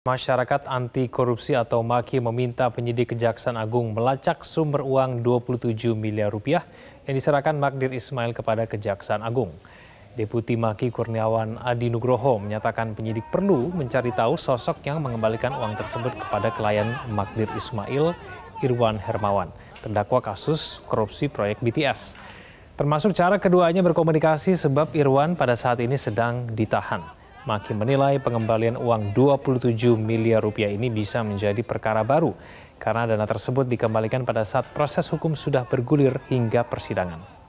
Masyarakat anti korupsi atau MAKI meminta penyidik Kejaksaan Agung melacak sumber uang 27 miliar rupiah yang diserahkan Magdir Ismail kepada Kejaksaan Agung. Deputi Maki Kurniawan Adi Nugroho menyatakan penyidik perlu mencari tahu sosok yang mengembalikan uang tersebut kepada klien Magdir Ismail Irwan Hermawan, terdakwa kasus korupsi proyek BTS. Termasuk cara keduanya berkomunikasi sebab Irwan pada saat ini sedang ditahan. Makin menilai pengembalian uang 27 miliar rupiah ini bisa menjadi perkara baru karena dana tersebut dikembalikan pada saat proses hukum sudah bergulir hingga persidangan.